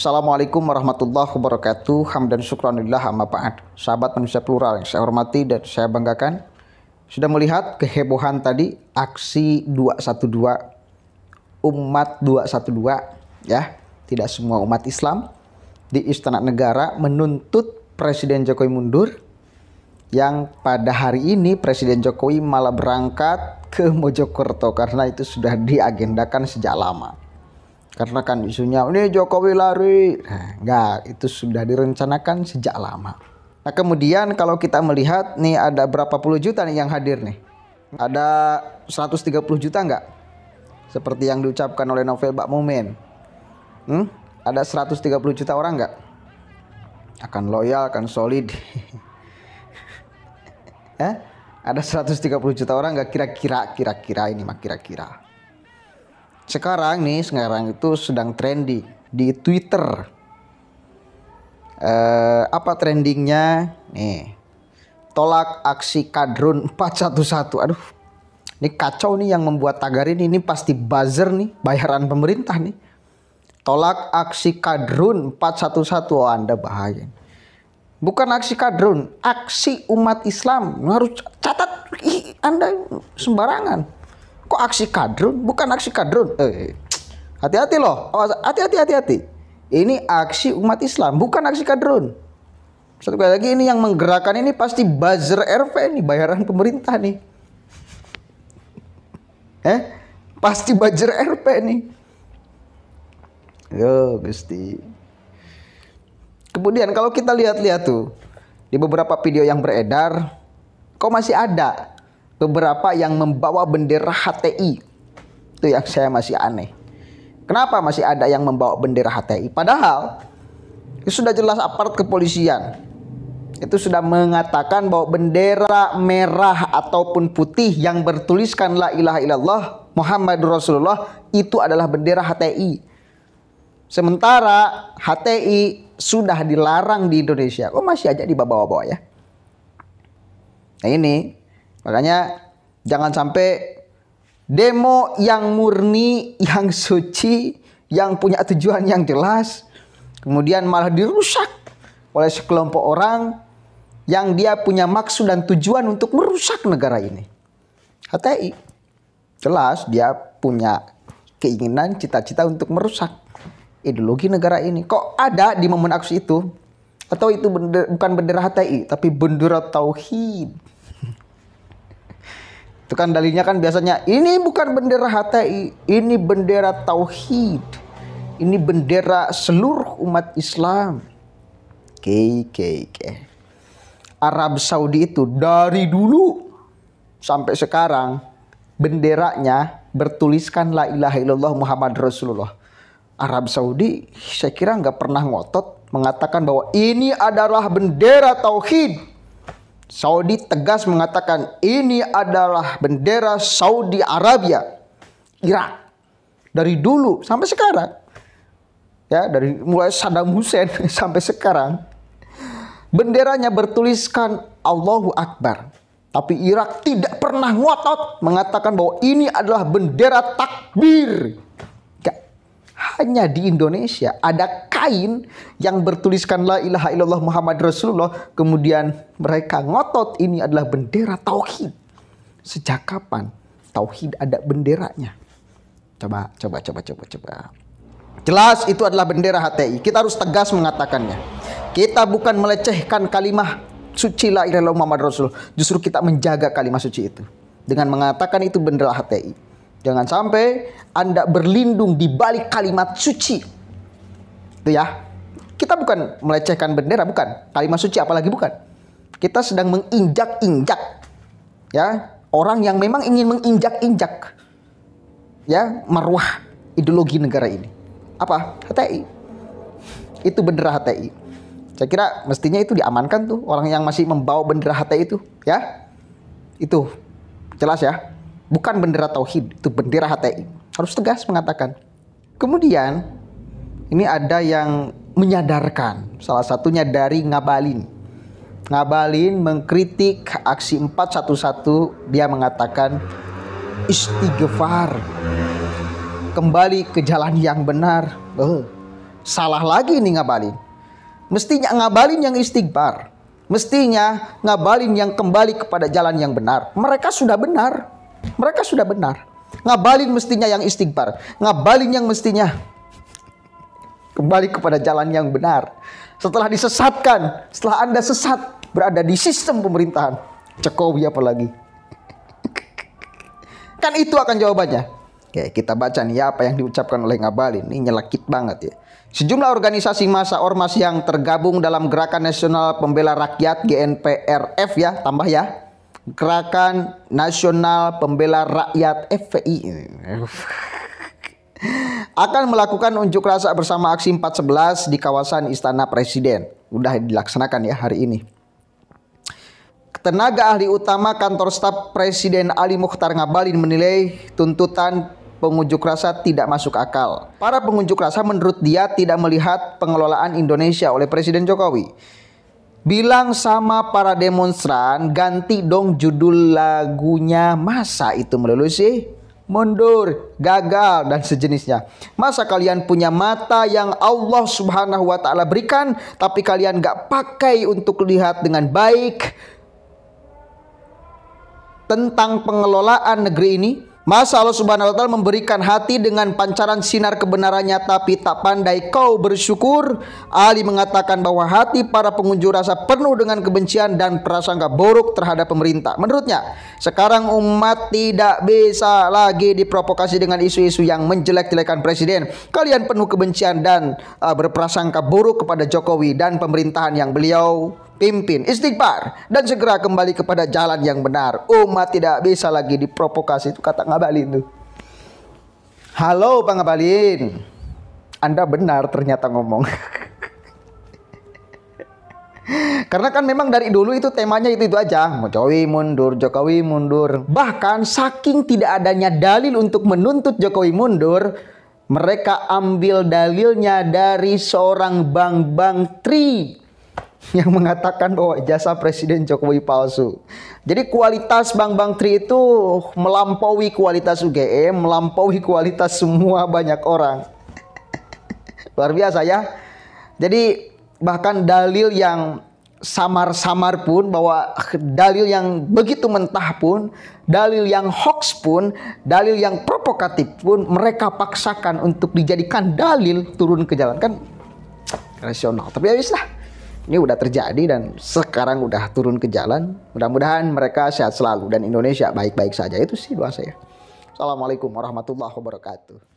Assalamualaikum warahmatullahi wabarakatuh. Hamdan syukranillah amma ba'd. Sahabat manusia plural yang saya hormati dan saya banggakan. Sudah melihat kehebohan tadi aksi 212 umat 212 ya, tidak semua umat Islam di Istana Negara menuntut Presiden Jokowi mundur yang pada hari ini Presiden Jokowi malah berangkat ke Mojokerto karena itu sudah diagendakan sejak lama karena kan isunya ini Jokowi lari nah, enggak itu sudah direncanakan sejak lama nah kemudian kalau kita melihat nih ada berapa puluh juta nih yang hadir nih ada 130 juta enggak seperti yang diucapkan oleh novel Mbak Mumin hmm? ada 130 juta orang enggak akan loyal akan solid eh? ada 130 juta orang enggak kira-kira kira-kira ini mah kira-kira sekarang nih sekarang itu sedang trendy di Twitter eh, apa trendingnya nih tolak aksi kadrun 411 aduh ini kacau nih yang membuat tagar ini ini pasti buzzer nih bayaran pemerintah nih tolak aksi kadrun 411 oh anda bahaya bukan aksi kadrun aksi umat Islam harus catat anda sembarangan kok aksi kadrun bukan aksi kadrun eh hati-hati loh hati-hati hati-hati ini aksi umat Islam bukan aksi kadrun satu kali lagi ini yang menggerakkan ini pasti buzzer RV ini bayaran pemerintah nih eh pasti buzzer RV nih Yo, Gusti. Kemudian kalau kita lihat-lihat tuh di beberapa video yang beredar, kok masih ada beberapa yang membawa bendera HTI. Itu yang saya masih aneh. Kenapa masih ada yang membawa bendera HTI? Padahal itu sudah jelas aparat kepolisian itu sudah mengatakan bahwa bendera merah ataupun putih yang bertuliskan la ilaha illallah Muhammad Rasulullah itu adalah bendera HTI. Sementara HTI sudah dilarang di Indonesia. Kok oh, masih aja dibawa-bawa ya? Nah ini Makanya jangan sampai demo yang murni, yang suci, yang punya tujuan yang jelas, kemudian malah dirusak oleh sekelompok orang yang dia punya maksud dan tujuan untuk merusak negara ini. HTI jelas dia punya keinginan, cita-cita untuk merusak ideologi negara ini. Kok ada di momen aksi itu? Atau itu bukan bendera HTI, tapi bendera tauhid. Itu kan dalilnya kan biasanya ini bukan bendera HTI, ini bendera tauhid. Ini bendera seluruh umat Islam. Oke, oke, oke. Arab Saudi itu dari dulu sampai sekarang benderanya bertuliskan la ilaha illallah Muhammad Rasulullah. Arab Saudi saya kira nggak pernah ngotot mengatakan bahwa ini adalah bendera tauhid Saudi tegas mengatakan ini adalah bendera Saudi Arabia, Irak. Dari dulu sampai sekarang. Ya, dari mulai Saddam Hussein sampai sekarang. Benderanya bertuliskan Allahu Akbar. Tapi Irak tidak pernah ngotot mengatakan bahwa ini adalah bendera takbir hanya di Indonesia ada kain yang bertuliskan la ilaha illallah Muhammad Rasulullah kemudian mereka ngotot ini adalah bendera tauhid. Sejak kapan tauhid ada benderanya? Coba coba coba coba coba. Jelas itu adalah bendera HTI. Kita harus tegas mengatakannya. Kita bukan melecehkan kalimat suci la ilaha illallah Muhammad Rasulullah. Justru kita menjaga kalimat suci itu dengan mengatakan itu bendera HTI. Jangan sampai Anda berlindung di balik kalimat suci. Itu ya. Kita bukan melecehkan bendera, bukan. Kalimat suci apalagi bukan. Kita sedang menginjak-injak ya, orang yang memang ingin menginjak-injak ya, marwah ideologi negara ini. Apa? HTI. Itu bendera HTI. Saya kira mestinya itu diamankan tuh orang yang masih membawa bendera HTI itu, ya. Itu jelas ya. Bukan bendera tauhid, itu bendera HTI. Harus tegas mengatakan. Kemudian ini ada yang menyadarkan, salah satunya dari Ngabalin. Ngabalin mengkritik aksi 411, dia mengatakan istighfar. Kembali ke jalan yang benar. Oh, salah lagi ini Ngabalin. Mestinya Ngabalin yang istighfar. Mestinya Ngabalin yang kembali kepada jalan yang benar. Mereka sudah benar. Mereka sudah benar. Ngabalin mestinya yang istighfar. Ngabalin yang mestinya kembali kepada jalan yang benar. Setelah disesatkan, setelah Anda sesat berada di sistem pemerintahan, Jokowi apalagi. kan itu akan jawabannya. Oke, kita baca nih apa yang diucapkan oleh Ngabalin. Ini nyelakit banget ya. Sejumlah organisasi masa ormas yang tergabung dalam Gerakan Nasional Pembela Rakyat GNPRF ya, tambah ya. Gerakan Nasional Pembela Rakyat FPI akan melakukan unjuk rasa bersama aksi 411 di kawasan Istana Presiden. Udah dilaksanakan ya hari ini. Tenaga ahli utama kantor staf Presiden Ali Mukhtar Ngabalin menilai tuntutan pengunjuk rasa tidak masuk akal. Para pengunjuk rasa menurut dia tidak melihat pengelolaan Indonesia oleh Presiden Jokowi. Bilang sama para demonstran, ganti dong judul lagunya. Masa itu melulu sih? Mundur, gagal, dan sejenisnya. Masa kalian punya mata yang Allah subhanahu wa ta'ala berikan, tapi kalian gak pakai untuk lihat dengan baik tentang pengelolaan negeri ini? Masa Allah Subhanahu wa taala memberikan hati dengan pancaran sinar kebenarannya tapi tak pandai kau bersyukur. Ali mengatakan bahwa hati para pengunjuk rasa penuh dengan kebencian dan prasangka buruk terhadap pemerintah. Menurutnya, sekarang umat tidak bisa lagi diprovokasi dengan isu-isu yang menjelek-jelekan presiden. Kalian penuh kebencian dan uh, berprasangka buruk kepada Jokowi dan pemerintahan yang beliau pimpin istighfar dan segera kembali kepada jalan yang benar umat tidak bisa lagi diprovokasi itu kata ngabalin tuh halo pak ngabalin anda benar ternyata ngomong karena kan memang dari dulu itu temanya itu itu aja. Jokowi mundur, Jokowi mundur. Bahkan saking tidak adanya dalil untuk menuntut Jokowi mundur, mereka ambil dalilnya dari seorang Bang Bang Tri yang mengatakan bahwa jasa Presiden Jokowi palsu. Jadi kualitas Bang Bang Tri itu melampaui kualitas UGM, melampaui kualitas semua banyak orang. Luar biasa ya. Jadi bahkan dalil yang samar-samar pun bahwa dalil yang begitu mentah pun, dalil yang hoax pun, dalil yang provokatif pun mereka paksakan untuk dijadikan dalil turun ke jalan kan rasional. Tapi ya lah ini udah terjadi dan sekarang udah turun ke jalan. Mudah-mudahan mereka sehat selalu dan Indonesia baik-baik saja. Itu sih doa saya. Assalamualaikum warahmatullahi wabarakatuh.